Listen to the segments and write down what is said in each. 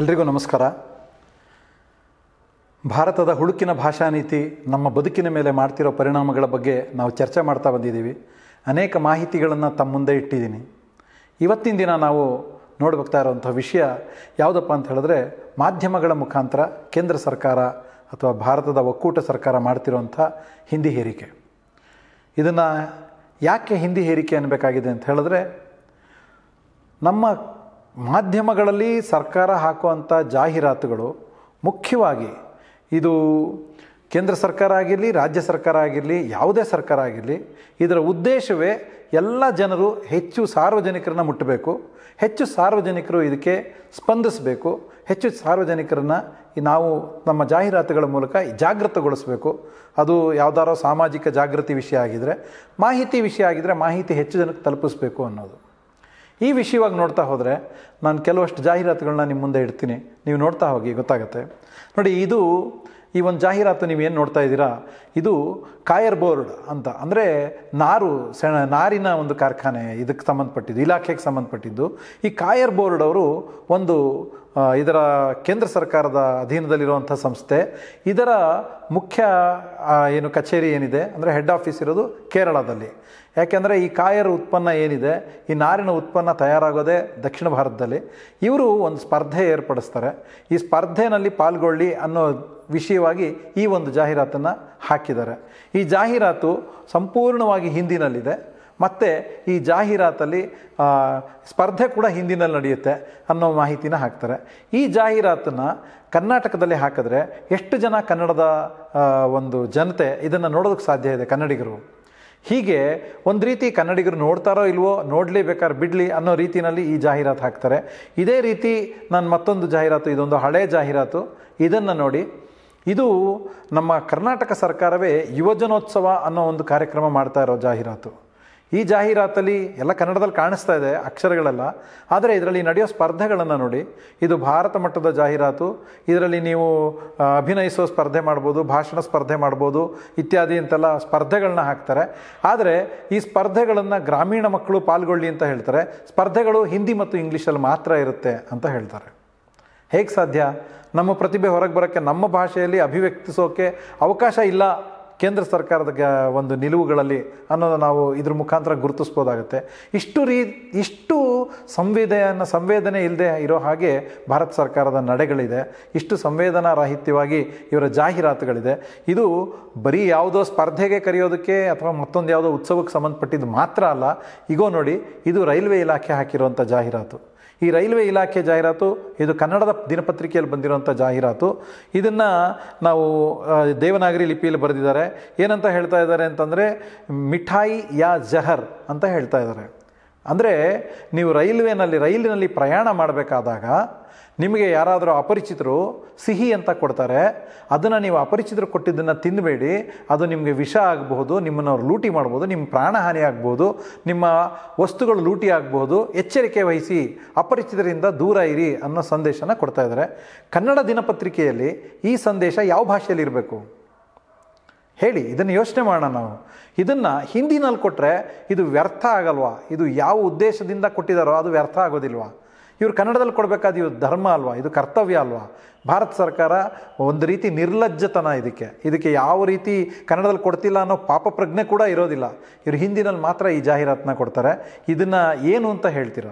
ಎಲ್ರಿಗೂ ನಮಸ್ಕಾರ ಭಾರತದ ಹುಡುಕಿನ ಭಾಷಾ ನೀತಿ ನಮ್ಮ ಬದುಕಿನ ಮೇಲೆ ಮಾಡ್ತಿರೋ ಪರಿಣಾಮಗಳ ಬಗ್ಗೆ ನಾವು ಚರ್ಚೆ ಮಾಡ್ತಾ ಬಂದಿದ್ದೀವಿ ಅನೇಕ ಮಾಹಿತಿಗಳನ್ನು ತಮ್ಮ ಮುಂದೆ ಇಟ್ಟಿದ್ದೀನಿ ಇವತ್ತಿನ ದಿನ ನಾವು ನೋಡ್ಬೋಗ್ತಾ ಇರೋಂಥ ವಿಷಯ ಯಾವುದಪ್ಪ ಅಂತ ಹೇಳಿದ್ರೆ ಮಾಧ್ಯಮಗಳ ಮುಖಾಂತರ ಕೇಂದ್ರ ಸರ್ಕಾರ ಅಥವಾ ಭಾರತದ ಒಕ್ಕೂಟ ಸರ್ಕಾರ ಮಾಡ್ತಿರೋಂಥ ಹಿಂದಿ ಹೇರಿಕೆ ಇದನ್ನು ಯಾಕೆ ಹಿಂದಿ ಹೇರಿಕೆ ಅನ್ನಬೇಕಾಗಿದೆ ಅಂತ ಹೇಳಿದ್ರೆ ನಮ್ಮ ಮಾಧ್ಯಮಗಳಲ್ಲಿ ಸರ್ಕಾರ ಹಾಕುವಂಥ ಜಾಹೀರಾತುಗಳು ಮುಖ್ಯವಾಗಿ ಇದು ಕೇಂದ್ರ ಸರ್ಕಾರ ಆಗಿರಲಿ ರಾಜ್ಯ ಸರ್ಕಾರ ಆಗಿರಲಿ ಯಾವುದೇ ಸರ್ಕಾರ ಆಗಿರಲಿ ಇದರ ಉದ್ದೇಶವೇ ಎಲ್ಲ ಜನರು ಹೆಚ್ಚು ಸಾರ್ವಜನಿಕರನ್ನ ಮುಟ್ಟಬೇಕು ಹೆಚ್ಚು ಸಾರ್ವಜನಿಕರು ಇದಕ್ಕೆ ಸ್ಪಂದಿಸಬೇಕು ಹೆಚ್ಚು ಸಾರ್ವಜನಿಕರನ್ನ ನಾವು ನಮ್ಮ ಜಾಹೀರಾತುಗಳ ಮೂಲಕ ಜಾಗೃತಗೊಳಿಸಬೇಕು ಅದು ಯಾವುದಾರೋ ಸಾಮಾಜಿಕ ಜಾಗೃತಿ ವಿಷಯ ಆಗಿದ್ದರೆ ಮಾಹಿತಿ ವಿಷಯ ಆಗಿದ್ದರೆ ಮಾಹಿತಿ ಹೆಚ್ಚು ಜನಕ್ಕೆ ತಲುಪಿಸಬೇಕು ಅನ್ನೋದು ಈ ವಿಷಯವಾಗಿ ನೋಡ್ತಾ ಹೋದರೆ ನಾನು ಕೆಲವಷ್ಟು ಜಾಹೀರಾತುಗಳನ್ನ ನಿಮ್ಮ ಮುಂದೆ ಇಡ್ತೀನಿ ನೀವು ನೋಡ್ತಾ ಹೋಗಿ ಗೊತ್ತಾಗುತ್ತೆ ನೋಡಿ ಇದು ಈ ಒಂದು ಜಾಹೀರಾತು ಏನು ನೋಡ್ತಾ ಇದ್ದೀರಾ ಇದು ಕಾಯರ್ ಬೋರ್ಡ್ ಅಂತ ಅಂದರೆ ನಾರು ಸೆಣ ನಾರಿನ ಒಂದು ಕಾರ್ಖಾನೆ ಇದಕ್ಕೆ ಸಂಬಂಧಪಟ್ಟಿದ್ದು ಇಲಾಖೆಗೆ ಸಂಬಂಧಪಟ್ಟಿದ್ದು ಈ ಕಾಯರ್ ಬೋರ್ಡ್ ಅವರು ಒಂದು ಇದರ ಕೇಂದ್ರ ಸರ್ಕಾರದ ಅಧೀನದಲ್ಲಿರುವಂಥ ಸಂಸ್ಥೆ ಇದರ ಮುಖ್ಯ ಏನು ಕಚೇರಿ ಏನಿದೆ ಅಂದರೆ ಹೆಡ್ ಆಫೀಸ್ ಇರೋದು ಕೇರಳದಲ್ಲಿ ಯಾಕೆಂದರೆ ಈ ಕಾಯರ ಉತ್ಪನ್ನ ಏನಿದೆ ಈ ನಾರಿನ ಉತ್ಪನ್ನ ತಯಾರಾಗೋದೇ ದಕ್ಷಿಣ ಭಾರತದಲ್ಲಿ ಇವರು ಒಂದು ಸ್ಪರ್ಧೆ ಏರ್ಪಡಿಸ್ತಾರೆ ಈ ಸ್ಪರ್ಧೆನಲ್ಲಿ ಪಾಲ್ಗೊಳ್ಳಿ ಅನ್ನೋ ವಿಷಯವಾಗಿ ಈ ಒಂದು ಜಾಹೀರಾತನ್ನು ಹಾಕಿದ್ದಾರೆ ಈ ಜಾಹೀರಾತು ಸಂಪೂರ್ಣವಾಗಿ ಹಿಂದಿನಲ್ಲಿದೆ ಮತ್ತು ಈ ಜಾಹೀರಾತಲ್ಲಿ ಸ್ಪರ್ಧೆ ಕೂಡ ಹಿಂದಿನಲ್ಲಿ ನಡೆಯುತ್ತೆ ಅನ್ನೋ ಮಾಹಿತಿನ ಹಾಕ್ತಾರೆ ಈ ಜಾಹೀರಾತನ್ನು ಕರ್ನಾಟಕದಲ್ಲಿ ಹಾಕಿದ್ರೆ ಎಷ್ಟು ಜನ ಕನ್ನಡದ ಒಂದು ಜನತೆ ಇದನ್ನು ನೋಡೋದಕ್ಕೆ ಸಾಧ್ಯ ಇದೆ ಕನ್ನಡಿಗರು ಹೀಗೆ ಒಂದು ರೀತಿ ಕನ್ನಡಿಗರು ನೋಡ್ತಾರೋ ಇಲ್ವೋ ನೋಡಲಿ ಬೇಕಾದ್ರೆ ಬಿಡಲಿ ಅನ್ನೋ ರೀತಿಯಲ್ಲಿ ಈ ಜಾಹೀರಾತು ಹಾಕ್ತಾರೆ ಇದೇ ರೀತಿ ನಾನು ಮತ್ತೊಂದು ಜಾಹೀರಾತು ಇದೊಂದು ಹಳೆ ಜಾಹೀರಾತು ಇದನ್ನು ನೋಡಿ ಇದು ನಮ್ಮ ಕರ್ನಾಟಕ ಸರ್ಕಾರವೇ ಯುವಜನೋತ್ಸವ ಅನ್ನೋ ಒಂದು ಕಾರ್ಯಕ್ರಮ ಮಾಡ್ತಾ ಇರೋ ಜಾಹೀರಾತು ಈ ಜಾಹೀರಾತಲ್ಲಿ ಎಲ್ಲ ಕನ್ನಡದಲ್ಲಿ ಕಾಣಿಸ್ತಾ ಇದೆ ಅಕ್ಷರಗಳೆಲ್ಲ ಆದರೆ ಇದರಲ್ಲಿ ನಡೆಯೋ ಸ್ಪರ್ಧೆಗಳನ್ನು ನೋಡಿ ಇದು ಭಾರತ ಮಟ್ಟದ ಜಾಹೀರಾತು ಇದರಲ್ಲಿ ನೀವು ಅಭಿನಯಿಸೋ ಸ್ಪರ್ಧೆ ಮಾಡ್ಬೋದು ಭಾಷಣ ಸ್ಪರ್ಧೆ ಮಾಡ್ಬೋದು ಇತ್ಯಾದಿ ಅಂತೆಲ್ಲ ಸ್ಪರ್ಧೆಗಳನ್ನ ಹಾಕ್ತಾರೆ ಆದರೆ ಈ ಸ್ಪರ್ಧೆಗಳನ್ನು ಗ್ರಾಮೀಣ ಮಕ್ಕಳು ಪಾಲ್ಗೊಳ್ಳಿ ಅಂತ ಹೇಳ್ತಾರೆ ಸ್ಪರ್ಧೆಗಳು ಹಿಂದಿ ಮತ್ತು ಇಂಗ್ಲೀಷಲ್ಲಿ ಮಾತ್ರ ಇರುತ್ತೆ ಅಂತ ಹೇಳ್ತಾರೆ ಹೇಗೆ ಸಾಧ್ಯ ನಮ್ಮ ಪ್ರತಿಭೆ ಹೊರಗೆ ಬರೋಕ್ಕೆ ನಮ್ಮ ಭಾಷೆಯಲ್ಲಿ ಅಭಿವ್ಯಕ್ತಿಸೋಕ್ಕೆ ಅವಕಾಶ ಇಲ್ಲ ಕೇಂದ್ರ ಸರ್ಕಾರದ ಒಂದು ನಿಲುವುಗಳಲ್ಲಿ ಅನ್ನೋದು ನಾವು ಇದ್ರ ಮುಖಾಂತರ ಗುರುತಿಸ್ಬೋದಾಗುತ್ತೆ ಇಷ್ಟು ರೀ ಇಷ್ಟು ಸಂವೇದನ ಸಂವೇದನೆ ಇಲ್ಲದೆ ಇರೋ ಹಾಗೆ ಭಾರತ ಸರ್ಕಾರದ ನಡೆಗಳಿದೆ ಇಷ್ಟು ಸಂವೇದನಾ ರಾಹಿತ್ಯವಾಗಿ ಇವರ ಜಾಹೀರಾತುಗಳಿದೆ ಇದು ಬರೀ ಯಾವುದೋ ಸ್ಪರ್ಧೆಗೆ ಕರೆಯೋದಕ್ಕೆ ಅಥವಾ ಮತ್ತೊಂದು ಯಾವುದೋ ಉತ್ಸವಕ್ಕೆ ಸಂಬಂಧಪಟ್ಟಿದ್ದು ಮಾತ್ರ ಅಲ್ಲ ಈಗೋ ನೋಡಿ ಇದು ರೈಲ್ವೆ ಇಲಾಖೆ ಹಾಕಿರುವಂಥ ಜಾಹೀರಾತು ಈ ರೈಲ್ವೆ ಇಲಾಖೆ ಜಾಹೀರಾತು ಇದು ಕನ್ನಡದ ದಿನಪತ್ರಿಕೆಯಲ್ಲಿ ಬಂದಿರುವಂಥ ಜಾಹೀರಾತು ಇದನ್ನು ನಾವು ದೇವನಾಗರಿ ಲಿಪಿಯಲ್ಲಿ ಬರೆದಿದ್ದಾರೆ ಏನಂತ ಹೇಳ್ತಾ ಇದ್ದಾರೆ ಅಂತಂದರೆ ಮಿಠಾಯಿ ಯಾ ಜಹರ್ ಅಂತ ಹೇಳ್ತಾ ಇದ್ದಾರೆ ಅಂದರೆ ನೀವು ರೈಲ್ವೆನಲ್ಲಿ ರೈಲಿನಲ್ಲಿ ಪ್ರಯಾಣ ಮಾಡಬೇಕಾದಾಗ ನಿಮಗೆ ಯಾರಾದರೂ ಅಪರಿಚಿತರು ಸಿಹಿ ಅಂತ ಕೊಡ್ತಾರೆ ಅದನ್ನು ನೀವು ಅಪರಿಚಿತರು ಕೊಟ್ಟಿದ್ದನ್ನು ತಿನ್ನಬೇಡಿ ಅದು ನಿಮಗೆ ವಿಷ ಆಗಬಹುದು ನಿಮ್ಮನ್ನು ಲೂಟಿ ಮಾಡ್ಬೋದು ನಿಮ್ಮ ಪ್ರಾಣಹಾನಿ ಆಗ್ಬೋದು ನಿಮ್ಮ ವಸ್ತುಗಳು ಲೂಟಿ ಆಗ್ಬೋದು ಎಚ್ಚರಿಕೆ ವಹಿಸಿ ಅಪರಿಚಿತರಿಂದ ದೂರ ಇರಿ ಅನ್ನೋ ಸಂದೇಶನ ಕೊಡ್ತಾ ಇದ್ದಾರೆ ಕನ್ನಡ ದಿನಪತ್ರಿಕೆಯಲ್ಲಿ ಈ ಸಂದೇಶ ಯಾವ ಭಾಷೆಯಲ್ಲಿ ಇರಬೇಕು ಹೇಳಿ ಇದನ್ನು ಯೋಚನೆ ಮಾಡೋಣ ನಾವು ಇದನ್ನು ಹಿಂದಿನಲ್ಲಿ ಕೊಟ್ಟರೆ ಇದು ವ್ಯರ್ಥ ಆಗಲ್ವಾ ಇದು ಯಾವ ಉದ್ದೇಶದಿಂದ ಕೊಟ್ಟಿದ್ದಾರೋ ಅದು ವ್ಯರ್ಥ ಆಗೋದಿಲ್ವಾ ಇವರು ಕನ್ನಡದಲ್ಲಿ ಕೊಡಬೇಕಾದ ಇವರು ಧರ್ಮ ಅಲ್ವಾ ಇದು ಕರ್ತವ್ಯ ಅಲ್ವಾ ಭಾರತ ಸರ್ಕಾರ ಒಂದು ರೀತಿ ನಿರ್ಲಜ್ಜತನ ಇದಕ್ಕೆ ಇದಕ್ಕೆ ಯಾವ ರೀತಿ ಕನ್ನಡದಲ್ಲಿ ಕೊಡ್ತಿಲ್ಲ ಅನ್ನೋ ಪಾಪ ಪ್ರಜ್ಞೆ ಕೂಡ ಇರೋದಿಲ್ಲ ಇವರು ಹಿಂದಿನಲ್ಲಿ ಮಾತ್ರ ಈ ಜಾಹೀರಾತನ್ನ ಕೊಡ್ತಾರೆ ಇದನ್ನು ಏನು ಅಂತ ಹೇಳ್ತೀರ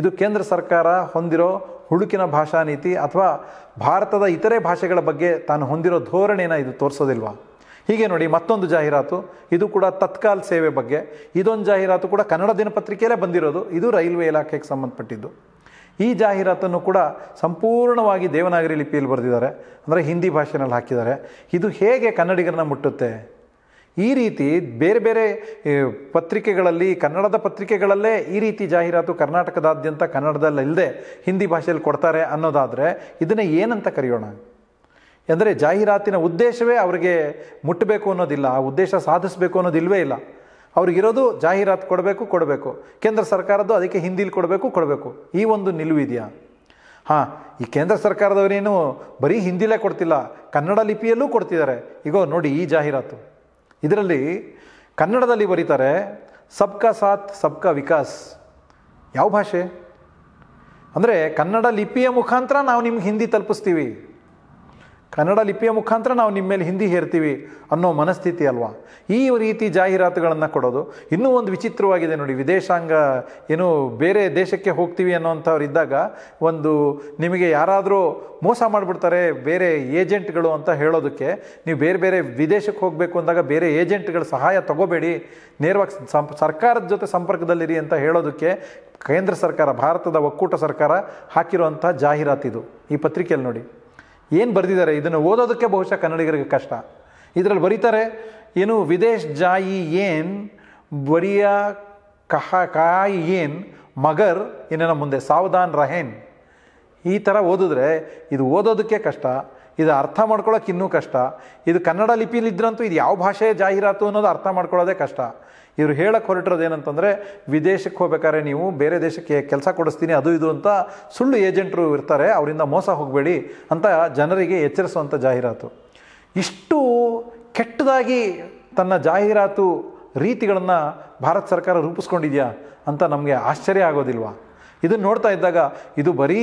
ಇದು ಕೇಂದ್ರ ಸರ್ಕಾರ ಹೊಂದಿರೋ ಹುಡುಕಿನ ಭಾಷಾ ನೀತಿ ಅಥವಾ ಭಾರತದ ಇತರೆ ಭಾಷೆಗಳ ಬಗ್ಗೆ ತಾನು ಹೊಂದಿರೋ ಧೋರಣೆನ ಇದು ತೋರಿಸೋದಿಲ್ವಾ ಹೀಗೆ ನೋಡಿ ಮತ್ತೊಂದು ಜಾಹೀರಾತು ಇದು ಕೂಡ ತತ್ಕಾಲ್ ಸೇವೆ ಬಗ್ಗೆ ಇದೊಂದು ಜಾಹೀರಾತು ಕೂಡ ಕನ್ನಡ ದಿನಪತ್ರಿಕೆಯಲ್ಲೇ ಬಂದಿರೋದು ಇದು ರೈಲ್ವೆ ಇಲಾಖೆಗೆ ಸಂಬಂಧಪಟ್ಟಿದ್ದು ಈ ಜಾಹೀರಾತನ್ನು ಕೂಡ ಸಂಪೂರ್ಣವಾಗಿ ದೇವನಾಗರಿ ಲಿಪಿಯಲ್ಲಿ ಬರೆದಿದ್ದಾರೆ ಅಂದರೆ ಹಿಂದಿ ಭಾಷೆನಲ್ಲಿ ಹಾಕಿದ್ದಾರೆ ಇದು ಹೇಗೆ ಕನ್ನಡಿಗರನ್ನ ಮುಟ್ಟುತ್ತೆ ಈ ರೀತಿ ಬೇರೆ ಬೇರೆ ಪತ್ರಿಕೆಗಳಲ್ಲಿ ಕನ್ನಡದ ಪತ್ರಿಕೆಗಳಲ್ಲೇ ಈ ರೀತಿ ಜಾಹೀರಾತು ಕರ್ನಾಟಕದಾದ್ಯಂತ ಕನ್ನಡದಲ್ಲಿಲ್ಲದೆ ಹಿಂದಿ ಭಾಷೆಯಲ್ಲಿ ಕೊಡ್ತಾರೆ ಅನ್ನೋದಾದರೆ ಇದನ್ನು ಏನಂತ ಕರೆಯೋಣ ಅಂದರೆ ಜಾಹೀರಾತಿನ ಉದ್ದೇಶವೇ ಅವರಿಗೆ ಮುಟ್ಟಬೇಕು ಅನ್ನೋದಿಲ್ಲ ಆ ಉದ್ದೇಶ ಸಾಧಿಸಬೇಕು ಅನ್ನೋದಿಲ್ವೇ ಇಲ್ಲ ಅವ್ರಿಗಿರೋದು ಜಾಹೀರಾತು ಕೊಡಬೇಕು ಕೊಡಬೇಕು ಕೇಂದ್ರ ಸರ್ಕಾರದ್ದು ಅದಕ್ಕೆ ಹಿಂದಿಲಿ ಕೊಡಬೇಕು ಕೊಡಬೇಕು ಈ ಒಂದು ನಿಲುವಿದೆಯಾ ಹಾಂ ಈ ಕೇಂದ್ರ ಸರ್ಕಾರದವರೇನು ಬರೀ ಹಿಂದಿಲೇ ಕೊಡ್ತಿಲ್ಲ ಕನ್ನಡ ಲಿಪಿಯಲ್ಲೂ ಕೊಡ್ತಿದ್ದಾರೆ ಈಗೋ ನೋಡಿ ಈ ಜಾಹೀರಾತು ಇದರಲ್ಲಿ ಕನ್ನಡದಲ್ಲಿ ಬರೀತಾರೆ ಸಬ್ಕಾ ಸಾಥ್ ಸಬ್ಕಾ ವಿಕಾಸ್ ಯಾವ ಭಾಷೆ ಅಂದರೆ ಕನ್ನಡ ಲಿಪಿಯ ಮುಖಾಂತರ ನಾವು ನಿಮ್ಗೆ ಹಿಂದಿ ತಲುಪಿಸ್ತೀವಿ ಕನ್ನಡ ಲಿಪಿಯ ಮುಖಾಂತರ ನಾವು ನಿಮ್ಮ ಮೇಲೆ ಹಿಂದಿ ಹೇರ್ತೀವಿ ಅನ್ನೋ ಮನಸ್ಥಿತಿ ಅಲ್ವಾ ಈ ರೀತಿ ಜಾಹೀರಾತುಗಳನ್ನು ಕೊಡೋದು ಇನ್ನೂ ಒಂದು ವಿಚಿತ್ರವಾಗಿದೆ ನೋಡಿ ವಿದೇಶಾಂಗ ಏನು ಬೇರೆ ದೇಶಕ್ಕೆ ಹೋಗ್ತೀವಿ ಅನ್ನೋಂಥವ್ರು ಇದ್ದಾಗ ಒಂದು ನಿಮಗೆ ಯಾರಾದರೂ ಮೋಸ ಮಾಡಿಬಿಡ್ತಾರೆ ಬೇರೆ ಏಜೆಂಟ್ಗಳು ಅಂತ ಹೇಳೋದಕ್ಕೆ ನೀವು ಬೇರೆ ಬೇರೆ ವಿದೇಶಕ್ಕೆ ಹೋಗಬೇಕು ಅಂದಾಗ ಬೇರೆ ಏಜೆಂಟ್ಗಳ ಸಹಾಯ ತಗೋಬೇಡಿ ನೇರವಾಗಿ ಸಂ ಸರ್ಕಾರದ ಜೊತೆ ಸಂಪರ್ಕದಲ್ಲಿರಿ ಅಂತ ಹೇಳೋದಕ್ಕೆ ಕೇಂದ್ರ ಸರ್ಕಾರ ಭಾರತದ ಒಕ್ಕೂಟ ಸರ್ಕಾರ ಹಾಕಿರುವಂಥ ಜಾಹೀರಾತಿದು ಈ ಪತ್ರಿಕೆಯಲ್ಲಿ ನೋಡಿ ಏನು ಬರೆದಿದ್ದಾರೆ ಇದನ್ನು ಓದೋದಕ್ಕೆ ಬಹುಶಃ ಕನ್ನಡಿಗರಿಗೆ ಕಷ್ಟ ಇದರಲ್ಲಿ ಬರೀತಾರೆ ಏನು ವಿದೇಶ್ ಜಾಯಿ ಏನ್ ಬರಿಯ ಕಹ ಕಾಯಿ ಏನ್ ಮಗರ್ ಏನೇನೋ ಮುಂದೆ ಸಾವಧಾನ್ ರಹೇನ್ ಈ ಥರ ಓದಿದ್ರೆ ಇದು ಓದೋದಕ್ಕೆ ಕಷ್ಟ ಇದು ಅರ್ಥ ಮಾಡ್ಕೊಳ್ಳೋಕೆ ಇನ್ನೂ ಕಷ್ಟ ಇದು ಕನ್ನಡ ಇದ್ರಂತೂ ಇದು ಯಾವ ಭಾಷೆಯ ಜಾಹೀರಾತು ಅನ್ನೋದು ಅರ್ಥ ಮಾಡ್ಕೊಳ್ಳೋದೇ ಕಷ್ಟ ಇವರು ಹೇಳಕ್ಕೆ ಹೊರಟಿರೋದು ಏನಂತಂದರೆ ವಿದೇಶಕ್ಕೆ ಹೋಗ್ಬೇಕಾದ್ರೆ ನೀವು ಬೇರೆ ದೇಶಕ್ಕೆ ಕೆಲಸ ಕೊಡಿಸ್ತೀನಿ ಅದು ಇದು ಅಂತ ಸುಳ್ಳು ಏಜೆಂಟರು ಇರ್ತಾರೆ ಅವರಿಂದ ಮೋಸ ಹೋಗಬೇಡಿ ಅಂತ ಜನರಿಗೆ ಎಚ್ಚರಿಸುವಂಥ ಜಾಹೀರಾತು ಇಷ್ಟು ಕೆಟ್ಟದಾಗಿ ತನ್ನ ಜಾಹೀರಾತು ರೀತಿಗಳನ್ನು ಭಾರತ ಸರ್ಕಾರ ರೂಪಿಸ್ಕೊಂಡಿದೆಯಾ ಅಂತ ನಮಗೆ ಆಶ್ಚರ್ಯ ಆಗೋದಿಲ್ವಾ ಇದನ್ನು ನೋಡ್ತಾ ಇದ್ದಾಗ ಇದು ಬರೀ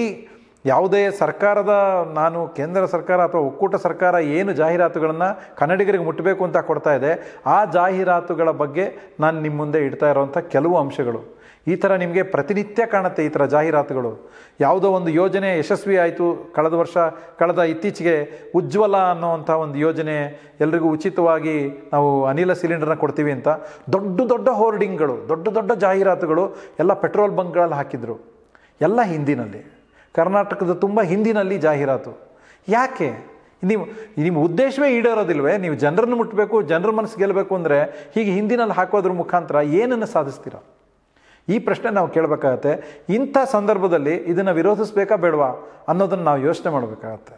ಯಾವುದೇ ಸರ್ಕಾರದ ನಾನು ಕೇಂದ್ರ ಸರ್ಕಾರ ಅಥವಾ ಒಕ್ಕೂಟ ಸರ್ಕಾರ ಏನು ಜಾಹೀರಾತುಗಳನ್ನು ಕನ್ನಡಿಗರಿಗೆ ಮುಟ್ಟಬೇಕು ಅಂತ ಕೊಡ್ತಾ ಇದೆ ಆ ಜಾಹೀರಾತುಗಳ ಬಗ್ಗೆ ನಾನು ನಿಮ್ಮ ಮುಂದೆ ಇಡ್ತಾ ಇರೋವಂಥ ಕೆಲವು ಅಂಶಗಳು ಈ ಥರ ನಿಮಗೆ ಪ್ರತಿನಿತ್ಯ ಕಾಣುತ್ತೆ ಈ ಥರ ಜಾಹೀರಾತುಗಳು ಯಾವುದೋ ಒಂದು ಯೋಜನೆ ಯಶಸ್ವಿ ಆಯಿತು ಕಳೆದ ವರ್ಷ ಕಳೆದ ಇತ್ತೀಚೆಗೆ ಉಜ್ವಲ ಅನ್ನೋವಂಥ ಒಂದು ಯೋಜನೆ ಎಲ್ರಿಗೂ ಉಚಿತವಾಗಿ ನಾವು ಅನಿಲ ಸಿಲಿಂಡರ್ನ ಕೊಡ್ತೀವಿ ಅಂತ ದೊಡ್ಡ ದೊಡ್ಡ ಹೋರ್ಡಿಂಗ್ಗಳು ದೊಡ್ಡ ದೊಡ್ಡ ಜಾಹೀರಾತುಗಳು ಎಲ್ಲ ಪೆಟ್ರೋಲ್ ಬಂಕ್ಗಳಲ್ಲಿ ಹಾಕಿದ್ರು ಎಲ್ಲ ಹಿಂದಿನಲ್ಲಿ ಕರ್ನಾಟಕದ ತುಂಬ ಹಿಂದಿನಲ್ಲಿ ಜಾಹೀರಾತು ಯಾಕೆ ನೀವು ನಿಮ್ಮ ಉದ್ದೇಶವೇ ಈಡೇರೋದಿಲ್ವೇ ನೀವು ಜನರನ್ನು ಮುಟ್ಟಬೇಕು ಜನರ ಮನಸ್ಸು ಗೆಲ್ಲಬೇಕು ಅಂದರೆ ಹೀಗೆ ಹಿಂದಿನಲ್ಲಿ ಹಾಕೋದ್ರ ಮುಖಾಂತರ ಏನನ್ನು ಸಾಧಿಸ್ತೀರ ಈ ಪ್ರಶ್ನೆ ನಾವು ಕೇಳಬೇಕಾಗತ್ತೆ ಇಂಥ ಸಂದರ್ಭದಲ್ಲಿ ಇದನ್ನು ವಿರೋಧಿಸಬೇಕಾ ಬೇಡವಾ ಅನ್ನೋದನ್ನು ನಾವು ಯೋಚನೆ ಮಾಡಬೇಕಾಗತ್ತೆ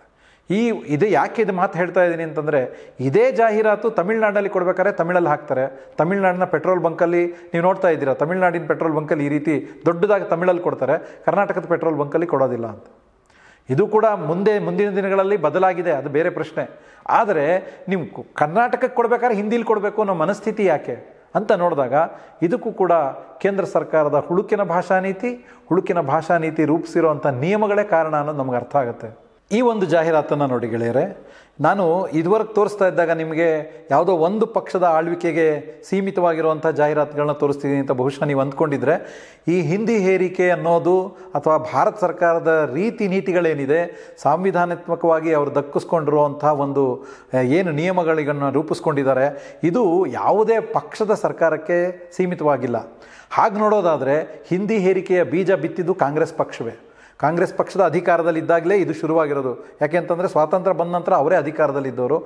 ಈ ಇದು ಯಾಕೆ ಇದು ಮಾತು ಹೇಳ್ತಾ ಇದ್ದೀನಿ ಅಂತಂದರೆ ಇದೇ ಜಾಹೀರಾತು ತಮಿಳ್ನಾಡಲ್ಲಿ ಕೊಡಬೇಕಾದ್ರೆ ತಮಿಳಲ್ಲಿ ಹಾಕ್ತಾರೆ ತಮಿಳ್ನಾಡಿನ ಪೆಟ್ರೋಲ್ ಬಂಕಲ್ಲಿ ನೀವು ನೋಡ್ತಾ ಇದ್ದೀರಾ ತಮಿಳ್ನಾಡಿನ ಪೆಟ್ರೋಲ್ ಬಂಕಲ್ಲಿ ಈ ರೀತಿ ದೊಡ್ಡದಾಗಿ ತಮಿಳಲ್ಲಿ ಕೊಡ್ತಾರೆ ಕರ್ನಾಟಕದ ಪೆಟ್ರೋಲ್ ಬಂಕಲ್ಲಿ ಕೊಡೋದಿಲ್ಲ ಅಂತ ಇದು ಕೂಡ ಮುಂದೆ ಮುಂದಿನ ದಿನಗಳಲ್ಲಿ ಬದಲಾಗಿದೆ ಅದು ಬೇರೆ ಪ್ರಶ್ನೆ ಆದರೆ ನೀವು ಕರ್ನಾಟಕಕ್ಕೆ ಕೊಡಬೇಕಾದ್ರೆ ಹಿಂದಿಲಿ ಕೊಡಬೇಕು ಅನ್ನೋ ಮನಸ್ಥಿತಿ ಯಾಕೆ ಅಂತ ನೋಡಿದಾಗ ಇದಕ್ಕೂ ಕೂಡ ಕೇಂದ್ರ ಸರ್ಕಾರದ ಹುಳುಕಿನ ಭಾಷಾ ನೀತಿ ಹುಳುಕಿನ ಭಾಷಾ ನೀತಿ ರೂಪಿಸಿರೋ ನಿಯಮಗಳೇ ಕಾರಣ ಅನ್ನೋದು ನಮಗೆ ಅರ್ಥ ಆಗುತ್ತೆ ಈ ಒಂದು ಜಾಹೀರಾತನ್ನು ನೋಡಿ ಗೆಳೆಯರೆ ನಾನು ಇದುವರೆಗೆ ತೋರಿಸ್ತಾ ಇದ್ದಾಗ ನಿಮಗೆ ಯಾವುದೋ ಒಂದು ಪಕ್ಷದ ಆಳ್ವಿಕೆಗೆ ಸೀಮಿತವಾಗಿರುವಂಥ ಜಾಹೀರಾತುಗಳನ್ನ ತೋರಿಸ್ತಿದ್ದೀನಿ ಅಂತ ಬಹುಶಃ ನೀವು ಅಂದ್ಕೊಂಡಿದ್ರೆ ಈ ಹಿಂದಿ ಹೇರಿಕೆ ಅನ್ನೋದು ಅಥವಾ ಭಾರತ ಸರ್ಕಾರದ ರೀತಿ ನೀತಿಗಳೇನಿದೆ ಸಾಂವಿಧಾನಾತ್ಮಕವಾಗಿ ಅವರು ದಕ್ಕಿಸ್ಕೊಂಡಿರುವಂಥ ಒಂದು ಏನು ನಿಯಮಗಳಿಗನ್ನು ರೂಪಿಸ್ಕೊಂಡಿದ್ದಾರೆ ಇದು ಯಾವುದೇ ಪಕ್ಷದ ಸರ್ಕಾರಕ್ಕೆ ಸೀಮಿತವಾಗಿಲ್ಲ ಹಾಗೆ ನೋಡೋದಾದರೆ ಹಿಂದಿ ಹೇರಿಕೆಯ ಬೀಜ ಬಿತ್ತಿದ್ದು ಕಾಂಗ್ರೆಸ್ ಪಕ್ಷವೇ ಕಾಂಗ್ರೆಸ್ ಪಕ್ಷದ ಅಧಿಕಾರದಲ್ಲಿದ್ದಾಗಲೇ ಇದು ಶುರುವಾಗಿರೋದು ಯಾಕೆ ಅಂತಂದರೆ ಸ್ವಾತಂತ್ರ್ಯ ಬಂದ ನಂತರ ಅವರೇ ಅಧಿಕಾರದಲ್ಲಿದ್ದವರು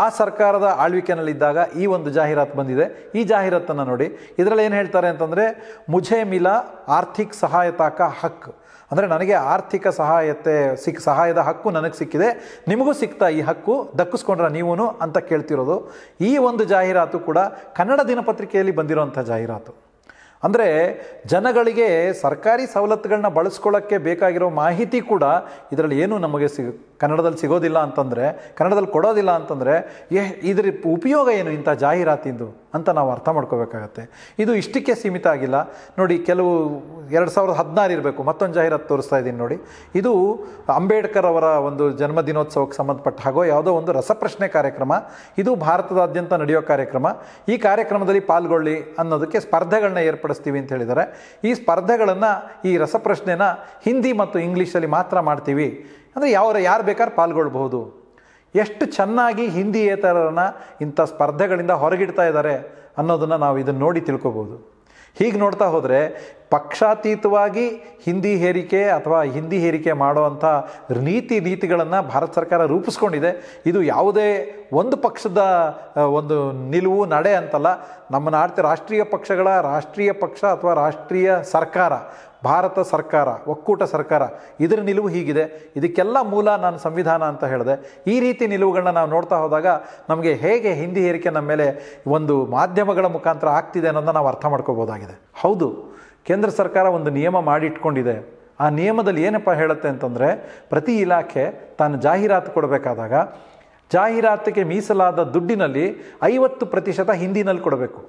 ಆ ಸರ್ಕಾರದ ಆಳ್ವಿಕೆನಲ್ಲಿದ್ದಾಗ ಈ ಒಂದು ಜಾಹೀರಾತು ಬಂದಿದೆ ಈ ಜಾಹೀರಾತನ್ನು ನೋಡಿ ಇದರಲ್ಲಿ ಏನು ಹೇಳ್ತಾರೆ ಅಂತಂದರೆ ಮುಜೆ ಮಿಲಾ ಆರ್ಥಿಕ ಸಹಾಯತಾಕ ಹಕ್ ಅಂದರೆ ನನಗೆ ಆರ್ಥಿಕ ಸಹಾಯತೆ ಸಿಕ್ ಸಹಾಯದ ಹಕ್ಕು ನನಗೆ ಸಿಕ್ಕಿದೆ ನಿಮಗೂ ಸಿಗ್ತಾ ಈ ಹಕ್ಕು ದಕ್ಕಿಸ್ಕೊಂಡ್ರೆ ನೀವೂ ಅಂತ ಕೇಳ್ತಿರೋದು ಈ ಒಂದು ಜಾಹೀರಾತು ಕೂಡ ಕನ್ನಡ ದಿನಪತ್ರಿಕೆಯಲ್ಲಿ ಬಂದಿರುವಂಥ ಜಾಹೀರಾತು ಅಂದರೆ ಜನಗಳಿಗೆ ಸರ್ಕಾರಿ ಸವಲತ್ತುಗಳನ್ನ ಬಳಸ್ಕೊಳ್ಳೋಕ್ಕೆ ಬೇಕಾಗಿರೋ ಮಾಹಿತಿ ಕೂಡ ಇದರಲ್ಲಿ ಏನೂ ನಮಗೆ ಸಿಗ ಕನ್ನಡದಲ್ಲಿ ಸಿಗೋದಿಲ್ಲ ಅಂತಂದರೆ ಕನ್ನಡದಲ್ಲಿ ಕೊಡೋದಿಲ್ಲ ಅಂತಂದರೆ ಏ ಇದ್ರ ಉಪಯೋಗ ಏನು ಇಂಥ ಜಾಹೀರಾತಿಂದು ಅಂತ ನಾವು ಅರ್ಥ ಮಾಡ್ಕೋಬೇಕಾಗತ್ತೆ ಇದು ಇಷ್ಟಕ್ಕೆ ಸೀಮಿತ ಆಗಿಲ್ಲ ನೋಡಿ ಕೆಲವು ಎರಡು ಸಾವಿರದ ಹದಿನಾರು ಇರಬೇಕು ಮತ್ತೊಂದು ಜಾಹೀರಾತು ತೋರಿಸ್ತಾ ಇದ್ದೀನಿ ನೋಡಿ ಇದು ಅಂಬೇಡ್ಕರ್ ಅವರ ಒಂದು ಜನ್ಮದಿನೋತ್ಸವಕ್ಕೆ ಸಂಬಂಧಪಟ್ಟ ಹಾಗೋ ಯಾವುದೋ ಒಂದು ರಸಪ್ರಶ್ನೆ ಕಾರ್ಯಕ್ರಮ ಇದು ಭಾರತದಾದ್ಯಂತ ನಡೆಯೋ ಕಾರ್ಯಕ್ರಮ ಈ ಕಾರ್ಯಕ್ರಮದಲ್ಲಿ ಪಾಲ್ಗೊಳ್ಳಿ ಅನ್ನೋದಕ್ಕೆ ಸ್ಪರ್ಧೆಗಳನ್ನ ಏರ್ಪಡಿಸಿ ಏರ್ಪಡಿಸ್ತೀವಿ ಅಂತ ಹೇಳಿದ್ದಾರೆ ಈ ಸ್ಪರ್ಧೆಗಳನ್ನು ಈ ರಸಪ್ರಶ್ನೆನ ಹಿಂದಿ ಮತ್ತು ಇಂಗ್ಲೀಷಲ್ಲಿ ಮಾತ್ರ ಮಾಡ್ತೀವಿ ಅಂದರೆ ಯಾವ ಯಾರು ಬೇಕಾದ್ರೂ ಪಾಲ್ಗೊಳ್ಬಹುದು ಎಷ್ಟು ಚೆನ್ನಾಗಿ ಹಿಂದಿಯೇತರನ ಇಂಥ ಸ್ಪರ್ಧೆಗಳಿಂದ ಹೊರಗಿಡ್ತಾ ಇದ್ದಾರೆ ಅನ್ನೋದನ್ನು ನಾವು ಇದನ್ನು ನೋಡಿ ತಿಳ್ಕೊಬೋದು ಹೀಗೆ ನೋಡ್ತಾ ಹೋದರೆ ಪಕ್ಷಾತೀತವಾಗಿ ಹಿಂದಿ ಹೇರಿಕೆ ಅಥವಾ ಹಿಂದಿ ಹೇರಿಕೆ ಮಾಡುವಂಥ ನೀತಿ ನೀತಿಗಳನ್ನು ಭಾರತ ಸರ್ಕಾರ ರೂಪಿಸ್ಕೊಂಡಿದೆ ಇದು ಯಾವುದೇ ಒಂದು ಪಕ್ಷದ ಒಂದು ನಿಲುವು ನಡೆ ಅಂತಲ್ಲ ನಮ್ಮ ನಾಡ್ತಿ ರಾಷ್ಟ್ರೀಯ ಪಕ್ಷಗಳ ರಾಷ್ಟ್ರೀಯ ಪಕ್ಷ ಅಥವಾ ರಾಷ್ಟ್ರೀಯ ಸರ್ಕಾರ ಭಾರತ ಸರ್ಕಾರ ಒಕ್ಕೂಟ ಸರ್ಕಾರ ಇದರ ನಿಲುವು ಹೀಗಿದೆ ಇದಕ್ಕೆಲ್ಲ ಮೂಲ ನಾನು ಸಂವಿಧಾನ ಅಂತ ಹೇಳಿದೆ ಈ ರೀತಿ ನಿಲುವುಗಳನ್ನ ನಾವು ನೋಡ್ತಾ ಹೋದಾಗ ನಮಗೆ ಹೇಗೆ ಹಿಂದಿ ಹೇರಿಕೆ ನಮ್ಮ ಮೇಲೆ ಒಂದು ಮಾಧ್ಯಮಗಳ ಮುಖಾಂತರ ಆಗ್ತಿದೆ ಅನ್ನೋದನ್ನ ನಾವು ಅರ್ಥ ಮಾಡ್ಕೋಬೋದಾಗಿದೆ ಹೌದು ಕೇಂದ್ರ ಸರ್ಕಾರ ಒಂದು ನಿಯಮ ಮಾಡಿಟ್ಕೊಂಡಿದೆ ಆ ನಿಯಮದಲ್ಲಿ ಏನಪ್ಪ ಹೇಳುತ್ತೆ ಅಂತಂದರೆ ಪ್ರತಿ ಇಲಾಖೆ ತಾನು ಜಾಹೀರಾತು ಕೊಡಬೇಕಾದಾಗ ಜಾಹೀರಾತಿಗೆ ಮೀಸಲಾದ ದುಡ್ಡಿನಲ್ಲಿ ಐವತ್ತು ಪ್ರತಿಶತ ಹಿಂದಿನಲ್ಲಿ ಕೊಡಬೇಕು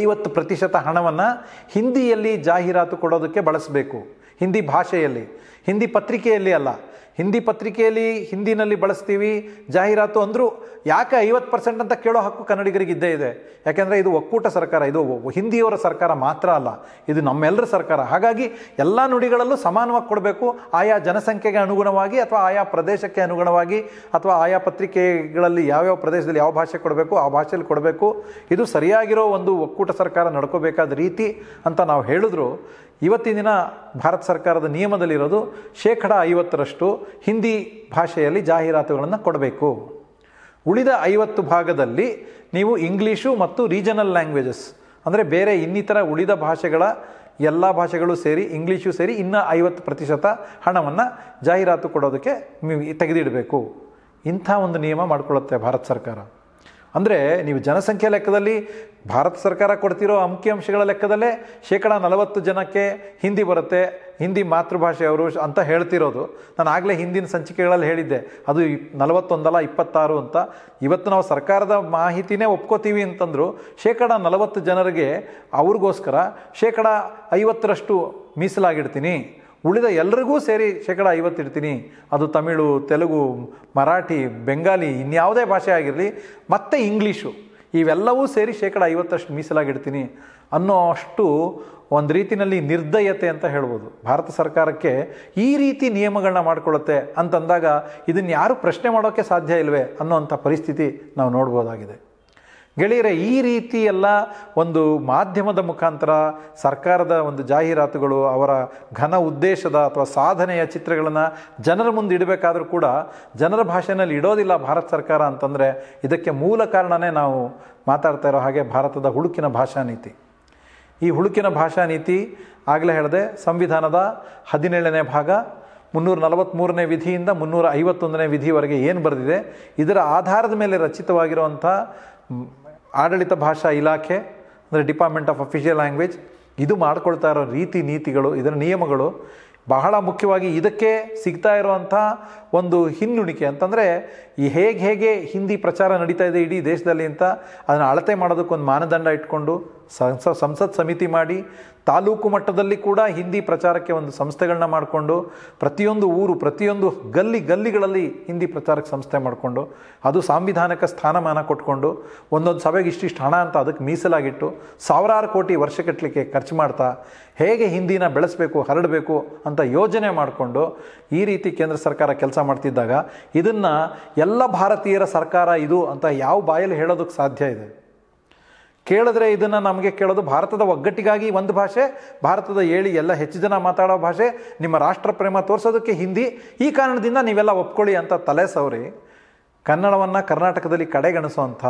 ಐವತ್ತು ಪ್ರತಿಶತ ಹಣವನ್ನು ಹಿಂದಿಯಲ್ಲಿ ಜಾಹೀರಾತು ಕೊಡೋದಕ್ಕೆ ಬಳಸಬೇಕು ಹಿಂದಿ ಭಾಷೆಯಲ್ಲಿ ಹಿಂದಿ ಪತ್ರಿಕೆಯಲ್ಲಿ ಅಲ್ಲ ಹಿಂದಿ ಪತ್ರಿಕೆಯಲ್ಲಿ ಹಿಂದಿನಲ್ಲಿ ಬಳಸ್ತೀವಿ ಜಾಹೀರಾತು ಅಂದರೂ ಯಾಕೆ ಐವತ್ತು ಪರ್ಸೆಂಟ್ ಅಂತ ಕೇಳೋ ಹಕ್ಕು ಕನ್ನಡಿಗರಿಗೆ ಇದ್ದೇ ಇದೆ ಯಾಕೆಂದರೆ ಇದು ಒಕ್ಕೂಟ ಸರ್ಕಾರ ಇದು ಹಿಂದಿಯವರ ಸರ್ಕಾರ ಮಾತ್ರ ಅಲ್ಲ ಇದು ನಮ್ಮೆಲ್ಲರ ಸರ್ಕಾರ ಹಾಗಾಗಿ ಎಲ್ಲ ನುಡಿಗಳಲ್ಲೂ ಸಮಾನವಾಗಿ ಕೊಡಬೇಕು ಆಯಾ ಜನಸಂಖ್ಯೆಗೆ ಅನುಗುಣವಾಗಿ ಅಥವಾ ಆಯಾ ಪ್ರದೇಶಕ್ಕೆ ಅನುಗುಣವಾಗಿ ಅಥವಾ ಆಯಾ ಪತ್ರಿಕೆಗಳಲ್ಲಿ ಯಾವ್ಯಾವ ಪ್ರದೇಶದಲ್ಲಿ ಯಾವ ಭಾಷೆ ಕೊಡಬೇಕು ಆ ಭಾಷೆಯಲ್ಲಿ ಕೊಡಬೇಕು ಇದು ಸರಿಯಾಗಿರೋ ಒಂದು ಒಕ್ಕೂಟ ಸರ್ಕಾರ ನಡ್ಕೋಬೇಕಾದ ರೀತಿ ಅಂತ ನಾವು ಹೇಳಿದ್ರು ಇವತ್ತಿನ ದಿನ ಭಾರತ ಸರ್ಕಾರದ ನಿಯಮದಲ್ಲಿರೋದು ಶೇಕಡ ಐವತ್ತರಷ್ಟು ಹಿಂದಿ ಭಾಷೆಯಲ್ಲಿ ಜಾಹೀರಾತುಗಳನ್ನು ಕೊಡಬೇಕು ಉಳಿದ ಐವತ್ತು ಭಾಗದಲ್ಲಿ ನೀವು ಇಂಗ್ಲೀಷು ಮತ್ತು ರೀಜನಲ್ ಲ್ಯಾಂಗ್ವೇಜಸ್ ಅಂದರೆ ಬೇರೆ ಇನ್ನಿತರ ಉಳಿದ ಭಾಷೆಗಳ ಎಲ್ಲ ಭಾಷೆಗಳು ಸೇರಿ ಇಂಗ್ಲೀಷು ಸೇರಿ ಇನ್ನೂ ಐವತ್ತು ಪ್ರತಿಶತ ಹಣವನ್ನು ಜಾಹೀರಾತು ಕೊಡೋದಕ್ಕೆ ತೆಗೆದಿಡಬೇಕು ಇಂಥ ಒಂದು ನಿಯಮ ಮಾಡಿಕೊಳ್ಳುತ್ತೆ ಭಾರತ ಸರ್ಕಾರ ಅಂದರೆ ನೀವು ಜನಸಂಖ್ಯೆ ಲೆಕ್ಕದಲ್ಲಿ ಭಾರತ ಸರ್ಕಾರ ಕೊಡ್ತಿರೋ ಅಂಕಿಅಂಶಗಳ ಲೆಕ್ಕದಲ್ಲೇ ಶೇಕಡ ನಲವತ್ತು ಜನಕ್ಕೆ ಹಿಂದಿ ಬರುತ್ತೆ ಹಿಂದಿ ಮಾತೃಭಾಷೆ ಅವರು ಅಂತ ಹೇಳ್ತಿರೋದು ನಾನು ಆಗಲೇ ಹಿಂದಿನ ಸಂಚಿಕೆಗಳಲ್ಲಿ ಹೇಳಿದ್ದೆ ಅದು ನಲವತ್ತೊಂದಲ್ಲ ಇಪ್ಪತ್ತಾರು ಅಂತ ಇವತ್ತು ನಾವು ಸರ್ಕಾರದ ಮಾಹಿತಿನೇ ಒಪ್ಕೋತೀವಿ ಅಂತಂದರು ಶೇಕಡ ನಲವತ್ತು ಜನರಿಗೆ ಅವ್ರಿಗೋಸ್ಕರ ಶೇಕಡ ಐವತ್ತರಷ್ಟು ಮೀಸಲಾಗಿಡ್ತೀನಿ ಉಳಿದ ಎಲ್ಲರಿಗೂ ಸೇರಿ ಶೇಕಡ ಐವತ್ತು ಇಡ್ತೀನಿ ಅದು ತಮಿಳು ತೆಲುಗು ಮರಾಠಿ ಬೆಂಗಾಲಿ ಇನ್ಯಾವುದೇ ಭಾಷೆ ಆಗಿರಲಿ ಮತ್ತು ಇಂಗ್ಲೀಷು ಇವೆಲ್ಲವೂ ಸೇರಿ ಶೇಕಡ ಐವತ್ತಷ್ಟು ಮೀಸಲಾಗಿಡ್ತೀನಿ ಅನ್ನೋ ಅಷ್ಟು ಒಂದು ರೀತಿಯಲ್ಲಿ ನಿರ್ದಯತೆ ಅಂತ ಹೇಳ್ಬೋದು ಭಾರತ ಸರ್ಕಾರಕ್ಕೆ ಈ ರೀತಿ ನಿಯಮಗಳನ್ನ ಮಾಡಿಕೊಳ್ಳುತ್ತೆ ಅಂತಂದಾಗ ಇದನ್ನು ಯಾರೂ ಪ್ರಶ್ನೆ ಮಾಡೋಕ್ಕೆ ಸಾಧ್ಯ ಇಲ್ಲವೇ ಅನ್ನೋಂಥ ಪರಿಸ್ಥಿತಿ ನಾವು ನೋಡ್ಬೋದಾಗಿದೆ ಗೆಳೆಯರೆ ಈ ರೀತಿ ಎಲ್ಲ ಒಂದು ಮಾಧ್ಯಮದ ಮುಖಾಂತರ ಸರ್ಕಾರದ ಒಂದು ಜಾಹೀರಾತುಗಳು ಅವರ ಘನ ಉದ್ದೇಶದ ಅಥವಾ ಸಾಧನೆಯ ಚಿತ್ರಗಳನ್ನು ಜನರ ಮುಂದೆ ಇಡಬೇಕಾದ್ರೂ ಕೂಡ ಜನರ ಭಾಷೆಯಲ್ಲಿ ಇಡೋದಿಲ್ಲ ಭಾರತ ಸರ್ಕಾರ ಅಂತಂದರೆ ಇದಕ್ಕೆ ಮೂಲ ಕಾರಣನೇ ನಾವು ಮಾತಾಡ್ತಾ ಇರೋ ಹಾಗೆ ಭಾರತದ ಹುಳುಕಿನ ಭಾಷಾ ನೀತಿ ಈ ಹುಳುಕಿನ ಭಾಷಾ ನೀತಿ ಆಗಲೇ ಹೇಳಿದೆ ಸಂವಿಧಾನದ ಹದಿನೇಳನೇ ಭಾಗ ಮುನ್ನೂರ ನಲವತ್ತ್ಮೂರನೇ ವಿಧಿಯಿಂದ ಮುನ್ನೂರ ಐವತ್ತೊಂದನೇ ವಿಧಿವರೆಗೆ ಏನು ಬರೆದಿದೆ ಇದರ ಆಧಾರದ ಮೇಲೆ ರಚಿತವಾಗಿರುವಂಥ ಆಡಳಿತ ಭಾಷಾ ಇಲಾಖೆ ಅಂದರೆ ಡಿಪಾರ್ಟ್ಮೆಂಟ್ ಆಫ್ ಅಫಿಷಿಯಲ್ ಲ್ಯಾಂಗ್ವೇಜ್ ಇದು ಮಾಡ್ಕೊಳ್ತಾ ಇರೋ ರೀತಿ ನೀತಿಗಳು ಇದರ ನಿಯಮಗಳು ಬಹಳ ಮುಖ್ಯವಾಗಿ ಇದಕ್ಕೆ ಸಿಗ್ತಾ ಇರುವಂಥ ಒಂದು ಹಿನ್ನುಣಿಕೆ ಅಂತಂದರೆ ಈ ಹೇಗೆ ಹೇಗೆ ಹಿಂದಿ ಪ್ರಚಾರ ನಡೀತಾ ಇದೆ ಇಡೀ ದೇಶದಲ್ಲಿ ಅಂತ ಅದನ್ನು ಅಳತೆ ಮಾಡೋದಕ್ಕೊಂದು ಮಾನದಂಡ ಇಟ್ಕೊಂಡು ಸಂಸ ಸಂಸತ್ ಸಮಿತಿ ಮಾಡಿ ತಾಲೂಕು ಮಟ್ಟದಲ್ಲಿ ಕೂಡ ಹಿಂದಿ ಪ್ರಚಾರಕ್ಕೆ ಒಂದು ಸಂಸ್ಥೆಗಳನ್ನ ಮಾಡಿಕೊಂಡು ಪ್ರತಿಯೊಂದು ಊರು ಪ್ರತಿಯೊಂದು ಗಲ್ಲಿ ಗಲ್ಲಿಗಳಲ್ಲಿ ಹಿಂದಿ ಪ್ರಚಾರಕ್ಕೆ ಸಂಸ್ಥೆ ಮಾಡಿಕೊಂಡು ಅದು ಸಾಂವಿಧಾನಿಕ ಸ್ಥಾನಮಾನ ಕೊಟ್ಕೊಂಡು ಒಂದೊಂದು ಸಭೆಗೆ ಇಷ್ಟಿಷ್ಟು ಹಣ ಅಂತ ಅದಕ್ಕೆ ಮೀಸಲಾಗಿಟ್ಟು ಸಾವಿರಾರು ಕೋಟಿ ವರ್ಷ ಕಟ್ಟಲಿಕ್ಕೆ ಖರ್ಚು ಮಾಡ್ತಾ ಹೇಗೆ ಹಿಂದಿನ ಬೆಳೆಸಬೇಕು ಹರಡಬೇಕು ಅಂತ ಯೋಜನೆ ಮಾಡಿಕೊಂಡು ಈ ರೀತಿ ಕೇಂದ್ರ ಸರ್ಕಾರ ಕೆಲಸ ಮಾಡ್ತಿದ್ದಾಗ ಇದನ್ನು ಎಲ್ಲ ಭಾರತೀಯರ ಸರ್ಕಾರ ಇದು ಅಂತ ಯಾವ ಬಾಯಲ್ಲಿ ಹೇಳೋದಕ್ಕೆ ಸಾಧ್ಯ ಇದೆ ಕೇಳಿದ್ರೆ ಇದನ್ನು ನಮಗೆ ಕೇಳೋದು ಭಾರತದ ಒಗ್ಗಟ್ಟಿಗಾಗಿ ಒಂದು ಭಾಷೆ ಭಾರತದ ಹೇಳಿ ಎಲ್ಲ ಹೆಚ್ಚು ಜನ ಮಾತಾಡೋ ಭಾಷೆ ನಿಮ್ಮ ರಾಷ್ಟ್ರ ಪ್ರೇಮ ತೋರಿಸೋದಕ್ಕೆ ಹಿಂದಿ ಈ ಕಾರಣದಿಂದ ನೀವೆಲ್ಲ ಒಪ್ಕೊಳ್ಳಿ ಅಂತ ತಲೆ ಸವರಿ ಕನ್ನಡವನ್ನು ಕರ್ನಾಟಕದಲ್ಲಿ ಕಡೆಗಣಿಸುವಂಥ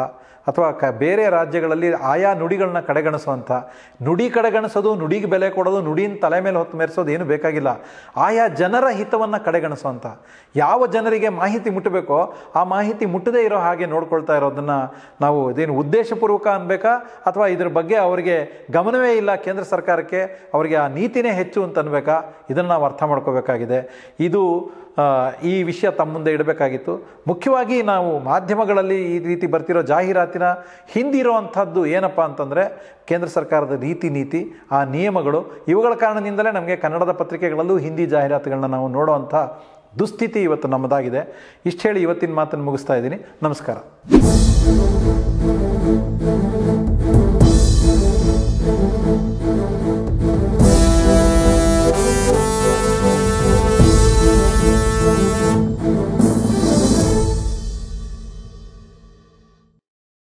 ಅಥವಾ ಕ ಬೇರೆ ರಾಜ್ಯಗಳಲ್ಲಿ ಆಯಾ ನುಡಿಗಳನ್ನ ಕಡೆಗಣಿಸುವಂಥ ನುಡಿ ಕಡೆಗಣಿಸೋದು ನುಡಿಗೆ ಬೆಲೆ ಕೊಡೋದು ನುಡಿನ ತಲೆ ಮೇಲೆ ಹೊತ್ತು ಮೆರೆಸೋದು ಏನು ಬೇಕಾಗಿಲ್ಲ ಆಯಾ ಜನರ ಹಿತವನ್ನು ಕಡೆಗಣಿಸುವಂಥ ಯಾವ ಜನರಿಗೆ ಮಾಹಿತಿ ಮುಟ್ಟಬೇಕೋ ಆ ಮಾಹಿತಿ ಮುಟ್ಟದೇ ಇರೋ ಹಾಗೆ ನೋಡ್ಕೊಳ್ತಾ ಇರೋದನ್ನು ನಾವು ಇದೇನು ಉದ್ದೇಶಪೂರ್ವಕ ಅನ್ಬೇಕಾ ಅಥವಾ ಇದ್ರ ಬಗ್ಗೆ ಅವರಿಗೆ ಗಮನವೇ ಇಲ್ಲ ಕೇಂದ್ರ ಸರ್ಕಾರಕ್ಕೆ ಅವರಿಗೆ ಆ ನೀತಿನೇ ಹೆಚ್ಚು ಅಂತ ಅನ್ಬೇಕಾ ಇದನ್ನು ನಾವು ಅರ್ಥ ಮಾಡ್ಕೋಬೇಕಾಗಿದೆ ಇದು ಈ ವಿಷಯ ತಮ್ಮ ಮುಂದೆ ಇಡಬೇಕಾಗಿತ್ತು ಮುಖ್ಯವಾಗಿ ನಾವು ಮಾಧ್ಯಮಗಳಲ್ಲಿ ಈ ರೀತಿ ಬರ್ತಿರೋ ಜಾಹೀರಾತಿನ ಹಿಂದಿರೋ ಏನಪ್ಪ ಅಂತಂದರೆ ಕೇಂದ್ರ ಸರ್ಕಾರದ ರೀತಿ ನೀತಿ ಆ ನಿಯಮಗಳು ಇವುಗಳ ಕಾರಣದಿಂದಲೇ ನಮಗೆ ಕನ್ನಡದ ಪತ್ರಿಕೆಗಳಲ್ಲೂ ಹಿಂದಿ ಜಾಹೀರಾತುಗಳನ್ನ ನಾವು ನೋಡುವಂಥ ದುಸ್ಥಿತಿ ಇವತ್ತು ನಮ್ಮದಾಗಿದೆ ಇಷ್ಟು ಹೇಳಿ ಇವತ್ತಿನ ಮಾತನ್ನು ಮುಗಿಸ್ತಾ ಇದ್ದೀನಿ ನಮಸ್ಕಾರ